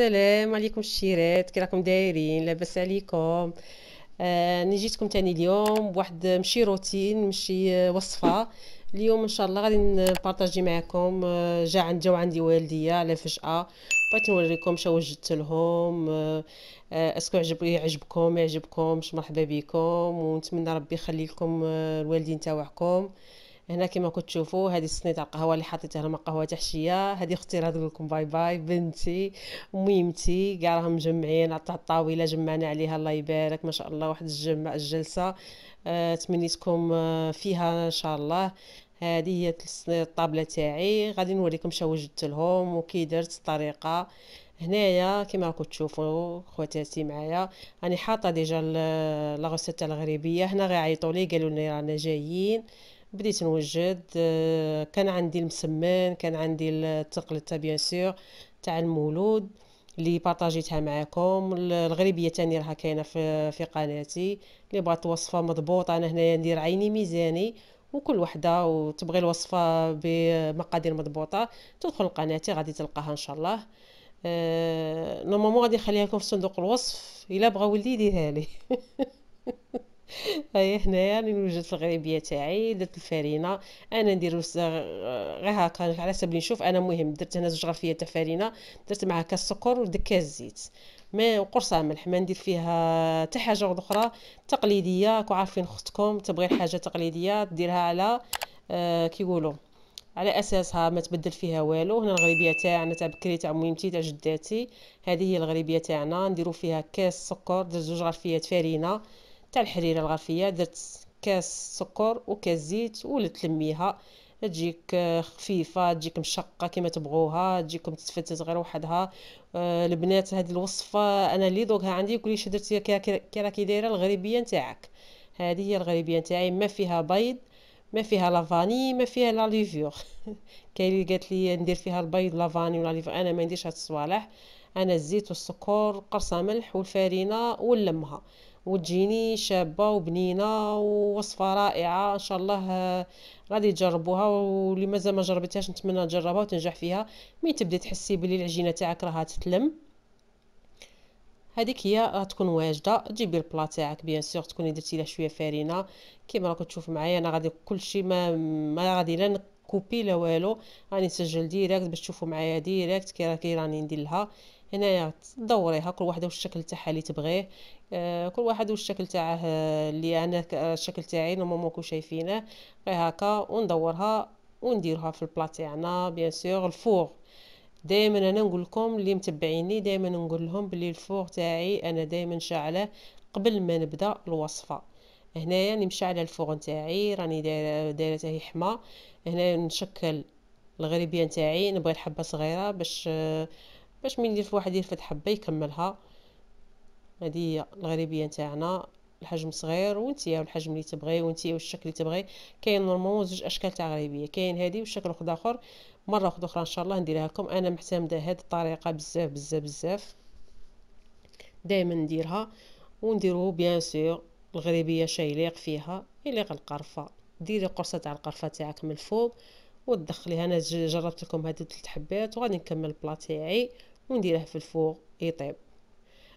السلام عليكم الشيرات كي راكم دايرين لاباس عليكم آه جيتكم تاني اليوم بواحد مشي روتين مشي آه، وصفه اليوم ان شاء الله غادي نبارطاجي معكم آه، جا عند جو عندي والديا على فجاه بغيت نوريكم شنو وجدت لهم آه،, آه اسكو عجب يعجبكم ما يعجبكمش مرحبا بكم ونتمنى ربي يخلي لكم الوالدين تاوعكم هنا كما كتشوفوا هذه الصينيه تاع القهوه اللي حطيتها هنا قهوه تحشيه هذه اختي راه تقول لكم باي باي بنتي وميمتي كاع راهم مجمعين على الطاوله جمعنا عليها الله يبارك ما شاء الله واحد الجمع الجلسه آه تمنيتكم آه، فيها ان شاء الله هذه هي الطابله تاعي غادي نوريكم شا وجدت لهم وكي درت الطريقه هنايا كما راكم تشوفوا خواتاتي معايا راني حاطه ديجا لا غوسيت الغريبيه هنا غيعيطوا لي قالوا لي رانا جايين بديت نوجد آه، كان عندي المسمن كان عندي التقلته بيان سور تاع المولود اللي بارطاجيتها معاكم الغريبيه تاني راها كاينه في في قناتي اللي بغات وصفه مضبوطه انا هنايا ندير عيني ميزاني وكل وحده وتبغي الوصفه بمقادير مضبوطه تدخل لقناتي غادي تلقاها ان شاء الله نورمالمون آه، غادي نخليها لكم في صندوق الوصف الا بغى ولدي يديرها لي هاي هنايا راني وجدت الغريبيه تاعي درت الفرينه انا ندير آه، غير هكا على سبيل نشوف انا مهم درت هنا زوج غرفيه تاع فرينه درت معها كاس سكر ودكاز زيت ما وقرصه ملح ما ندير فيها حتى حاجه اخرى تقليديه راكم عارفين اختكم تبغي حاجه تقليديه ديرها على آه كيقولوا على اساسها ما تبدل فيها والو هنا الغريبيه تاعنا تاع بكري تاع ميمتي تاع جداتي هذه هي الغريبيه تاعنا نديرو فيها كاس سكر درت زوج غرفيات فرينه تاع الحريره الغرفيه درت كاس سكر وكاس زيت ولت لميها تجيك خفيفه تجيك مشقه كما تبغوها تجيكم تتفتت غير وحدها آه، البنات هذه الوصفه انا اللي ذوقها عندي كل شيء درت كي راكي دايره الغريبيه نتاعك هذه هي الغريبيه نتاعي ما فيها بيض ما فيها لافاني ما فيها لا ليفور كاين اللي قالت لي ندير فيها البيض لافاني ولا ليفور انا ما نديرش هاد الصوالح انا الزيت والسكر قرصه ملح والفارينه ونلمها وتجيني شابه وبنينه ووصفه رائعه ان شاء الله آه، غادي تجربوها واللي مازال ما جربتهاش نتمنى تجربها وتنجح فيها مين تبدي تحسي بلي العجينه تاعك راها تتلم هذيك هي آه، تكون واجده تجيبي البلا تاعك بيان سور تكوني درتي لها شويه فرينه كيما راكم تشوف معايا انا غادي كلشي ما ما غادي لا كوبي لا والو راني نسجل ديريكت باش تشوفوا معايا ديريكت كي راني ندير لها هنايا دوريها كل واش والشكل تاعها اللي تبغيه آه، كل واحد والشكل تاعه آه، اللي انا آه، الشكل تاعي نورمالمون كو شايفينه غير هكا وندورها ونديرها في البلاط تاعنا بيان سور الفوغ دائما انا نقول لكم اللي متبعيني دائما نقول لهم بلي الفوغ تاعي انا دائما شاعله قبل ما نبدا الوصفه هنايا يعني نمشي على الفوغ نتاعي راني دايره دايرته حما هنا نشكل الغريبيه نتاعي نبغي الحبه صغيره باش باش من يدير واحد يرفد حبه يكملها هذه هي الغريبيه نتاعنا الحجم صغير وانتيا الحجم اللي تبغي وانتيا والشكل اللي تبغي كاين نورمالمون زوج اشكال تاع غريبيه كاين هذه وشكل واحد اخر مره واحده اخرى ان شاء الله نديرها لكم انا معتمده هذه الطريقه بزاف بزاف بزاف دائما نديرها ونديرو بيان سور الغريبيه شي يليق فيها يليق القرفه ديري قرصه تاع القرفه تاعك من الفوق وتدخليها انا جربت لكم هذه ثلاث حبات وغادي نكمل البلا تاعي ونديره في الفوق يطيب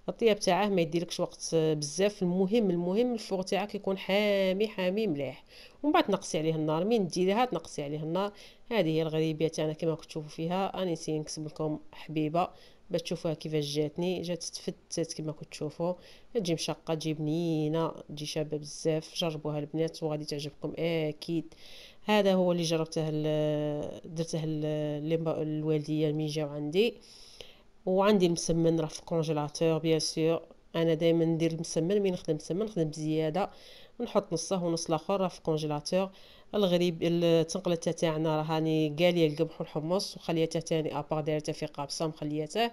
الطياب تاعه ما يديلكش وقت آه، بزاف المهم المهم الفوق تاعك يكون حامي حامي مليح ومن بعد تنقصي عليه النار من ديريها تنقصي عليه النار هذه هي الغريبيه تاعنا كما كتشوفوا فيها نسيت نكتب لكم حبيبه باش تشوفوها كيفاش جاتني جات تفتت كما كتشوفوا تجي مشقه تجي بنينه تجي شابه بزاف جربوها البنات وغادي تعجبكم اكيد هذا هو اللي جربته آه، درته آه، الوالديه من جاو عندي وعندي المسمن راه في الكونجيلاتور بيان سور انا دائما ندير المسمن مين نخدم مسمن نخدم بزياده ونحط نصه ونص الاخر راه في الكونجيلاتور الغريب التنقله تاعنا رهاني قاليه القمح والحمص وخليته تاني ابار دايرته في قابصه مخليته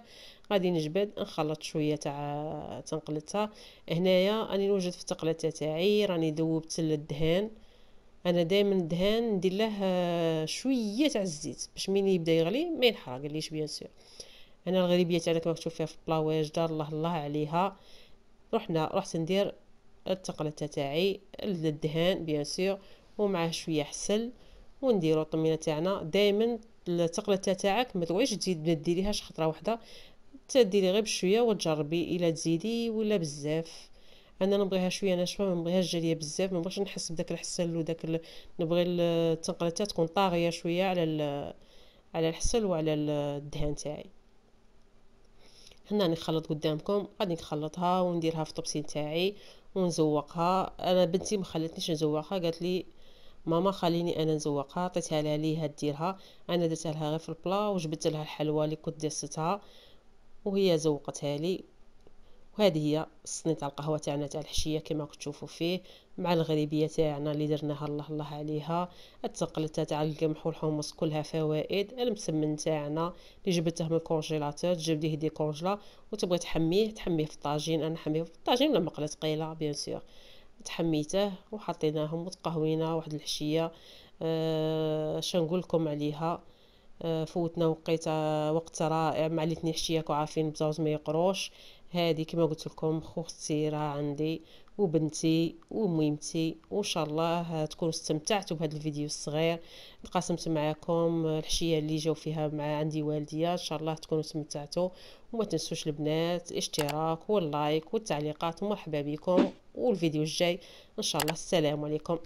غادي نجبد نخلط شويه تاع تنقلتها هنايا راني نوجد في التقله تاعي راني ذوبت الدهان انا دائما الدهان ندير له شويه تاع الزيت باش مين يبدا يغلي ما ينحرق ليش بيان سور انا الغريبيه تاعنا كما تشوف فيها في بلا دار الله الله عليها رحنا رحت ندير التقله تاعي الدهان بيان سور ومعاه شويه حسل ونديرو الطمينه تاعنا دائما التقله تاعك ما تبغيش تزيد ما ديريهاش خطره واحده تديري غير بشويه وتجربي الا تزيدي ولا بزاف انا نبغيها شويه ناشفه ما نبغيهاش جاليه بزاف ما نبغيش نحس بداك الحسل وداك ال... نبغي التنقلته تكون طاغيه شويه على ال... على الحسل وعلى الدهان تاعي هنا نخلط قدامكم غادي نخلطها ونديرها في الطبسي تاعي ونزوقها انا بنتي ما خلاتنيش نزوقها قالت لي ماما خليني انا نزوقها عطيتها لها ليها ديرها انا درت لها غير في البلا وجبت لها الحلوى اللي كنت دستها وهي زوقتها لي وهذه هي الصينيه تاع القهوه تاعنا تاع الحشيه كما كتشوفوا فيه مع الغريبيه تاعنا اللي درناها الله الله عليها التقلته تاع القمح والحمص كلها فوائد المسمن تاعنا اللي جبته من الكونجيلاتور تجبديه دي كونجلا وتبغي تحميه تحميه في الطاجين انا حميه في الطاجين ولا مقله قيله بيان سور تحميته وحطيناهم وتقهوينا واحد الحشيه أه نقول لكم عليها آه، فوتنا وقيت وقت رائع مع الاثنين حشيه كعافين بزوز ما يقروش هذه كما قلت لكم خوختي راه عندي وبنتي وميمتي وان شاء الله تكونوا استمتعتوا بهذا الفيديو الصغير تقاسمت معكم الحشيه اللي جاو فيها مع عندي والديا ان شاء الله تكونوا استمتعتوا وما تنسوش البنات الاشتراك واللايك والتعليقات مرحبا بكم والفيديو الجاي ان شاء الله السلام عليكم